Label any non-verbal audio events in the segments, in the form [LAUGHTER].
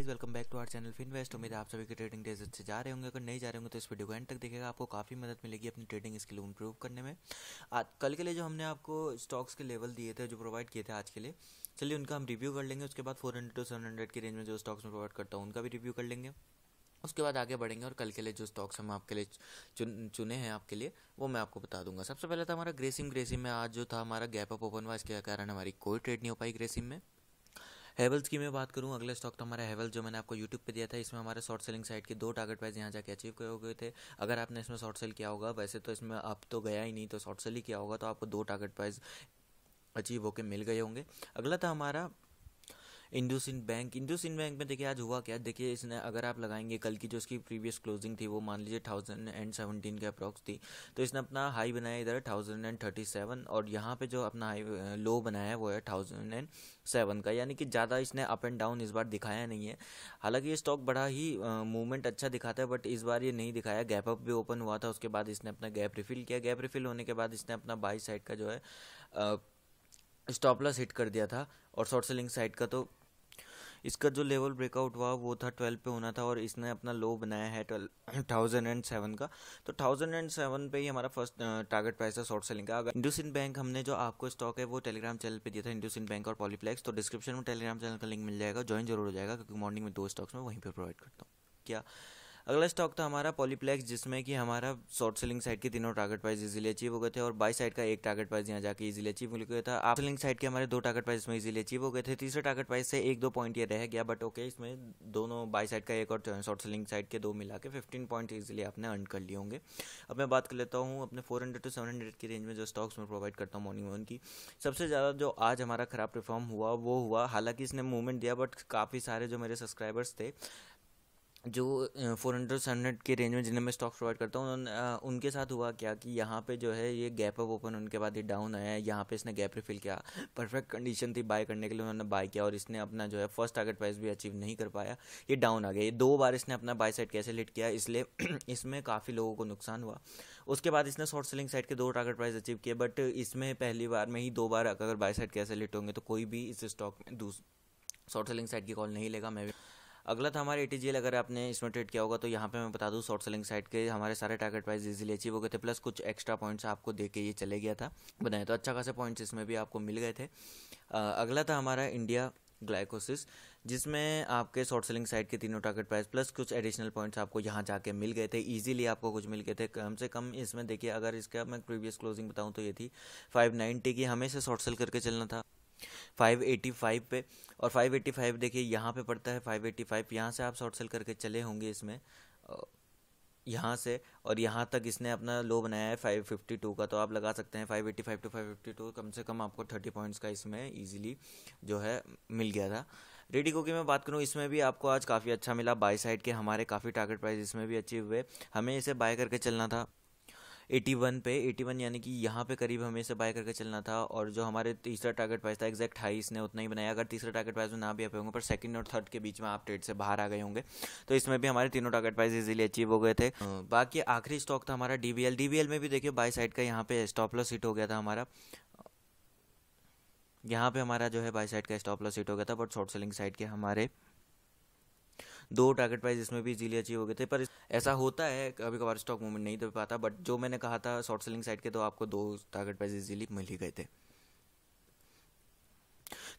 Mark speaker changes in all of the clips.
Speaker 1: guys welcome back to our channel Finvest उम्मीद है आप सभी के ट्रेडिंग डेज अच्छे जा रहे होंगे अगर नहीं जा रहे होंगे तो इस वीडियो को एंड तक देखेगा आपको काफ़ी मदद मिलेगी अपनी ट्रेडिंग स्किल इंप्रूव इम्प्रूव करने में आज कल के लिए जो हमने आपको स्टॉक्स के लेवल दिए थे जो प्रोवाइड किए थे आज के लिए चलिए उनका हम रिव्यू कर लेंगे उसके बाद four hundred to seven hundred की रेंज में जो स्टॉक्स में प्रोवाइड करता हूँ उनका भी रिव्यू कर लेंगे उसके बाद आगे बढ़ेंगे और कल के लिए जो स्टॉक्स हम आपके लिए चुन चुने हैं आपके लिए वो मैं आपको बता दूंगा सबसे पहले था तो हमारा ग्रेसिम ग्रेसिम में आज जो था हमारा गैप अप ओपन हुआ इसके कारण हमारी कोई ट्रेड नहीं हो पाई ग्रेसिम में हेवल्स की मैं बात करूँ अगला स्टॉक तो हमारा हेवल्स जो मैंने आपको यूट्यूब पे दिया था इसमें हमारे शॉर्ट सेलिंग साइट के दो टारगेट प्राइस यहाँ जाके अचीव हो गए थे अगर आपने इसमें शॉर्ट सेल किया होगा वैसे तो इसमें आप तो गया ही नहीं तो शॉर्ट सेल ही किया होगा तो आपको दो टारगेट प्राइस अचीव होकर मिल गए होंगे अगला था हमारा इंडोसिन बैंक इंडोसिन बैंक में देखिए आज हुआ क्या देखिए इसने अगर आप लगाएंगे कल की जो इसकी प्रीवियस क्लोजिंग थी वो मान लीजिए थाउजेंड एंड सेवनटीन के अप्रॉक्स थी तो इसने अपना हाई बनाया इधर थाउजेंड एंड थर्टी सेवन और यहाँ पे जो अपना हाई लो बनाया है वो है थाउजेंड एंड सेवन का यानी कि ज़्यादा इसने अप एंड डाउन इस बार दिखाया नहीं है हालांकि ये स्टॉक बड़ा ही मूवमेंट अच्छा दिखाता है बट इस बार ये नहीं दिखाया गैप अप भी ओपन हुआ था उसके बाद इसने अपना गैप रिफिल किया गैप रिफिल होने के बाद इसने अपना बाई साइड का जो है स्टॉप लॉस हिट कर दिया था और शॉर्ट सेलिंग साइड का तो इसका जो लेवल ब्रेकआउट हुआ वो था ट्वेल्व पे होना था और इसने अपना लो बनाया है ट्वेल्व थाउजेंड एंड सेवन का तो थाउजेंड एंड सेवन पे ही हमारा फर्स्ट टारगेट प्राइस था शॉर्ट सेलिंग का अगर इंडोसिन बैंक हमने जो आपको स्टॉक है वो टेलीग्राम चैनल पर दिया था इंडोसिन बैंक और पॉलीप्लेक्स तो डिस्क्रिप्शन में टेलीग्राम चैनल का लिंक मिल जाएगा ज्वाइन जरूर हो जाएगा क्योंकि मॉर्निंग में दो स्टॉक्स में वहीं पर प्रोवाइड करता हूँ क्या अगला स्टॉक था हमारा पॉलीप्लेक्स जिसमें कि हमारा शॉर्ट सेलिंग साइड के तीनों टारगेट प्राइस इजीली अचीव हो गए थे और बाई साइड का एक टारगेट प्राइस यहाँ जाकर इजीली अचीव मिल गया था आप सेलिंग साइड के हमारे दो टारगेट प्राइस में इजीली अचीव हो गए थे तीसरे टारगेट प्राइस से एक दो पॉइंट ये रह गया बट ओके इसमें दोनों बाई साइड का एक और शॉर्ट सेलिंग साइड के दो मिला के फिफ्टीन पॉइंट ईजिली आपने अर्न कर लिए होंगे अब मैं बात कर लेता हूँ अपने four hundred to seven hundred की रेंज में जो स्टॉक्स मैं प्रोवाइड करता हूँ मॉर्निंग वन की सबसे ज़्यादा जो आज हमारा खराब परफॉर्म हुआ वो हुआ हालांकि इसने मूवमेंट दिया बट काफ़ी सारे जो मेरे सब्सक्राइबर्स थे जो फोर हंड्रेड सेवन हंड्रेड के रेंज में जिन्हें मैं स्टॉक्स प्रोवाइड करता हूँ उनके साथ हुआ क्या कि यहाँ पे जो है ये गैप अप ओपन उनके बाद ये डाउन आया यहाँ पे इसने गैप रिफिल किया परफेक्ट कंडीशन थी बाय करने के लिए उन्होंने बाय किया और इसने अपना जो है फर्स्ट टारगेट प्राइस भी अचीव नहीं कर पाया ये डाउन आ गया ये दो बार इसने अपना बाय साइड कैसे लिट किया इसलिए [CLEARS THROAT] इसमें काफ़ी लोगों को नुकसान हुआ उसके बाद इसने शॉर्ट सेलिंग साइड के दो टारगेट प्राइस अचीव किए बट इसमें पहली बार में ही दो बार अगर बाय साइड कैसे लिट होंगे तो कोई भी इस स्टॉक में शॉर्ट सेलिंग साइड की कॉल नहीं लेगा मैं भी अगला था हमारे एटीजीएल अगर आपने इसमें ट्रेड किया होगा तो यहाँ पे मैं बता दूँ शॉर्ट सेलिंग साइड के हमारे सारे टारगेट प्राइस इजीली अचीव हो गए थे प्लस कुछ एक्स्ट्रा पॉइंट्स आपको दे के ये चले गया था बनाए तो अच्छा खासा पॉइंट्स इसमें भी आपको मिल गए थे अगला था हमारा इंडिया ग्लाइकोसिस जिसमें आपके शॉर्ट सेलिंग साइड के तीनों टारगेट प्राइस प्लस कुछ एडिशनल पॉइंट्स आपको यहाँ जाके मिल गए थे इजीली आपको कुछ मिल गए थे कम से कम इसमें देखिए अगर इसका मैं प्रीवियस क्लोजिंग बताऊँ तो ये थी फाइव नाइनटी की हमेशा शॉर्ट सेल करके चलना था 585 पे और 585 देखिए यहाँ पे पड़ता है 585 यहाँ से आप शॉर्ट सेल करके चले होंगे इसमें यहाँ से और यहाँ तक इसने अपना लो बनाया है 552 का तो आप लगा सकते हैं 585 टू फाइव फिफ्टी टू कम से कम आपको 30 पॉइंट्स का इसमें ईजिली जो है मिल गया था रेडिको की मैं बात करूँ इसमें भी आपको आज काफ़ी अच्छा मिला बाई साइड के हमारे काफ़ी टारगेट प्राइस इसमें भी अचीव हुए हमें इसे बाय करके चलना था 81 पे 81 यानी कि यहाँ पे करीब हमें से बाय करके चलना था और जो हमारे तीसरा टारगेट प्राइस था एक्जैक्ट हाई इसने उतना ही बनाया अगर तीसरा टारगेट प्राइस में ना भी आप होंगे पर सेकंड और थर्ड के बीच में आप ट्रेड से बाहर आ गए होंगे तो इसमें भी हमारे तीनों टारगेट प्राइस इजिली अचीव हो गए थे बाकी आखिरी स्टॉक था हमारा डीबीएल डीबीएल में भी देखिए बाई साइड का यहाँ पे स्टॉप लॉस हिट हो गया था हमारा यहाँ पे हमारा जो है बाई साइड का स्टॉप लॉस हिट हो गया था बट शॉर्ट सेलिंग साइड के हमारे दो टारगेट प्राइस इसमें भी इजीली अचीव हो गए थे पर ऐसा होता है कभी कभार स्टॉक मूवमेंट नहीं दे पाता बट जो मैंने कहा था शॉर्ट सेलिंग साइड के तो आपको दो टारगेट प्राइस इजीली मिल ही गए थे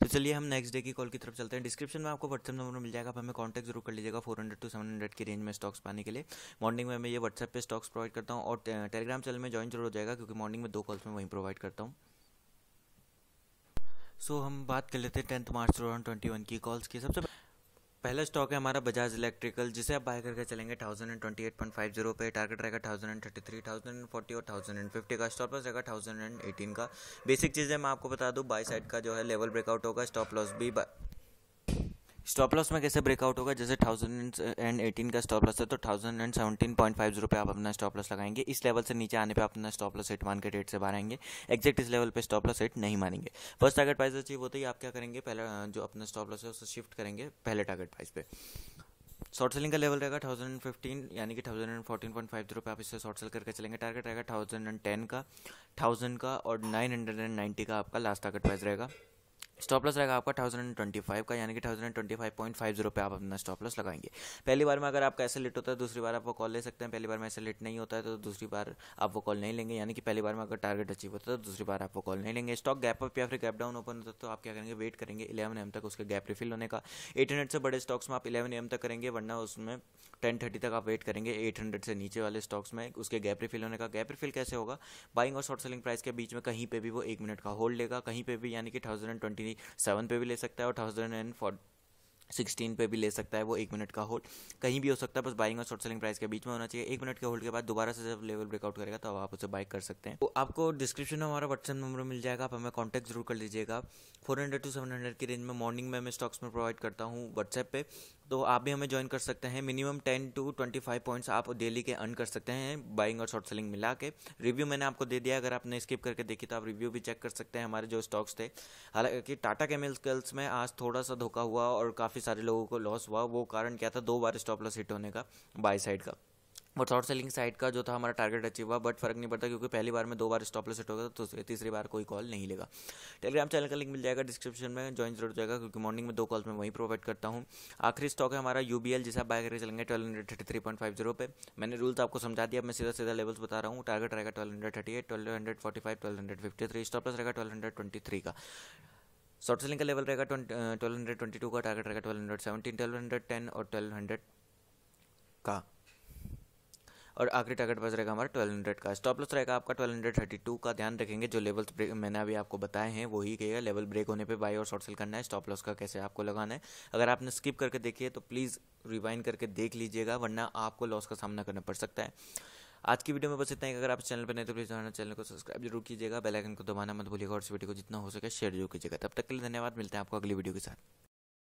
Speaker 1: तो चलिए हम नेक्स्ट डे की कॉल की तरफ चलते हैं डिस्क्रिप्शन में आपको व्हाट्सअप नंबर मिल जाएगा आप हमें कॉन्टैक्ट जरूर कर लीजिएगा four hundred to seven hundred की रेंज में स्टॉक्स पाने के लिए मॉर्निंग में मैं ये व्हाट्सएप पे स्टॉक्स प्रोवाइड करता हूँ और टेलीग्राम चैनल में ज्वाइन जरूर हो जाएगा क्योंकि मॉर्निंग में दो कॉल्स में वहीं प्रोवाइड करता हूँ सो so, हम बात कर लेते हैं tenth March two thousand twenty one की कॉल्स की सबसे पहला स्टॉक है हमारा बजाज इलेक्ट्रिकल जिसे आप बाय करके चलेंगे thousand and twenty eight point five zero पे टारगेट रहेगा thousand and thirty three thousand and forty और थाउजेंड एंड फिफ्टी का स्टॉप लॉस रहेगा थाउजेंड एंड एटीन का बेसिक चीज़ें मैं आपको बता दूँ बाई साइड का जो है लेवल ब्रेकआउट होगा स्टॉप लॉस भी स्टॉप लॉस में कैसे ब्रेकआउट होगा जैसे थाउजेंड एंड एटीन का स्टॉप लॉस है तो thousand and seventeen point five zero पर आप अपना स्टॉप लॉस लगाएंगे इस लेवल से नीचे आने पे आप अपना स्टॉप लॉस हिट मान के रेट से बाहर आएंगे एक्जैक्ट इस लेवल पे स्टॉप लॉस हिट नहीं मानेंगे फर्स्ट टारगेट प्राइस अचीव होते ही आप क्या करेंगे पहले जो अपना स्टॉप लॉस है उसे शिफ्ट करेंगे पहले टारगेट प्राइस पे शॉर्ट सेलिंग का लेवल रहेगा थाउजेंड फिफ्टीन यानी कि thousand and fourteen point five zero पे आप इससे शॉर्ट सेल करके चलेंगे टारगेट रहेगा थाउजेंड एंड टेन का थाउजेंड का और नाइन हंड्रेड एंड नाइन्टी का आपका लास्ट टारगेट प्राइस रहेगा स्टॉप लॉस रहेगा आपका थाउजेंड एंड ट्वेंटी फाइव का यानी कि thousand and twenty five point five zero पे आप अपना स्टॉप लॉस लगाएंगे पहली बार में अगर आपका ऐसे लेट होता है दूसरी बार आप वो कॉल ले सकते हैं पहली बार में ऐसे लेट नहीं होता है तो दूसरी बार आप वो कॉल नहीं लेंगे यानी कि पहली बार में अगर टारगेट अचीव होता है तो दूसरी बार आप वो कॉल नहीं लेंगे स्टॉक गैप अप या फिर गैप डाउन ओपन होता है तो आप क्या करेंगे वेट करेंगे इलेवन एम तक उसके गैप रिफिल होने का एट हंड्रेड से बड़े स्टॉक्स में आप इलेवन एम तक करेंगे वरना उसमें टेन थर्टी तक आप वेट करेंगे एट हंड्रेड से नीचे वाले स्टॉक्स में उसके गैप रिफिल होने का गैप रिफिल कैसे होगा बाइंग और शॉर्ट सेलिंग प्राइस के बीच में कहीं पर भी वो एक मिनट का होल्ड लेगा कहीं पर भी यानी कि thousand and twenty three seven पे भी ले सकता है और थाउजेंड एंड फोर सिक्सटीन पे भी ले सकता है वो एक मिनट का होल्ड कहीं भी हो सकता है बस बाइंग और शॉर्ट सेलिंग प्राइस के बीच में होना चाहिए एक मिनट के होल्ड के बाद दोबारा से जब लेवल ब्रेकआउट करेगा तो आप उसे बाइक कर सकते हैं तो आपको डिस्क्रिप्शन में हमारा व्हाट्सएप नंबर मिल जाएगा आप हमें कॉन्टैक्ट जरूर कर लीजिएगा four hundred to seven hundred की रेंज में मॉर्निंग में मैं स्टॉक्स में प्रोवाइड करता हूँ व्हाट्सएप पे तो आप भी हमें ज्वाइन कर सकते हैं minimum ten to twenty five points आप डेली के अर्न कर सकते हैं बाइंग और शॉर्ट सेलिंग मिला के रिव्यू मैंने आपको दे दिया अगर आपने स्किप करके देखी तो आप रिव्यू भी चेक कर सकते हैं हमारे जो स्टॉक्स थे हालांकि टाटा केमिकल्स में आज थोड़ा सा धोखा हुआ और काफ़ी सारे लोगों को लॉस हुआ वो कारण क्या था दो बार स्टॉप लॉस हिट होने का बाई साइड का और शॉर्ट सेलिंग साइड का जो था हमारा टारगेट अचीव हुआ बट फर्क नहीं पड़ता क्योंकि पहली बार में दो बार स्टॉप लॉस होगा तो तीसरी बार कोई कॉल नहीं लेगा टेलीग्राम चैनल का लिंक मिल जाएगा डिस्क्रिप्शन में ज्वाइन जरूर जाएगा क्योंकि मॉर्निंग में दो कॉल्स में वहीं प्रोवाइड करता हूँ आखिरी स्टॉक है हमारा यू बी एल जिसे आप बाय करके चलेंगे twelve hundred thirty three point five zero पे मैंने रूल्स तो आपको समझा दिया मैं सीधा सीधा लेवल्स बता रहा हूँ टारगेट रहेगा twelve hundred thirty eight twelve hundred forty five twelve hundred fifty three stop loss रहेगा ट्वेल्व हंड्रेड ट्वेंटी थ्री का शॉर्ट सेलिंग का लेवल रहेगा ट्वेल्व हंड्रेड ट्वेंटी टू का टारगेट रहेगा twelve hundred seventeen twelve hundred ten और twelve hundred का और आखिरी टारगेट बस रहेगा हमारा ट्वेल्व हंड्रेड का स्टॉप लॉस रहेगा आपका ट्वेल्व हंड्रेड थर्टी टू का ध्यान रखेंगे जो लेवल मैंने अभी आपको बताए हैं वही कहेगा लेवल ब्रेक होने पर बाई और शॉर्ट सेल करना है स्टॉप लॉस का कैसे आपको लगाना है अगर आपने स्किप करके देखिए तो प्लीज़ रिवाइंड करके देख लीजिएगा वरना आपको लॉस का सामना करना पड़ सकता है आज की वीडियो में बस इतना ही अगर आप चैनल पर नहीं तो प्लीज़ हमारे चैनल को सब्सक्राइब जरूर कीजिएगा बेल आइकन को दबाना मत भूलिएगा और इस वीडियो को जितना हो सके शेयर जरूर कीजिएगा तब तक के लिए धन्यवाद मिलते हैं आपको अगली वीडियो के साथ